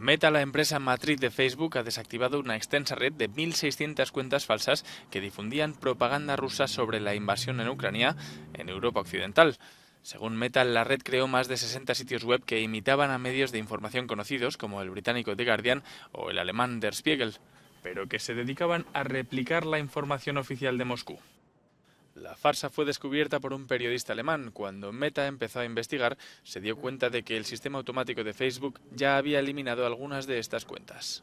Meta, la empresa matriz de Facebook, ha desactivado una extensa red de 1.600 cuentas falsas que difundían propaganda rusa sobre la invasión en Ucrania en Europa Occidental. Según Meta, la red creó más de 60 sitios web que imitaban a medios de información conocidos como el británico The Guardian o el alemán Der Spiegel, pero que se dedicaban a replicar la información oficial de Moscú. La farsa fue descubierta por un periodista alemán. Cuando Meta empezó a investigar, se dio cuenta de que el sistema automático de Facebook ya había eliminado algunas de estas cuentas.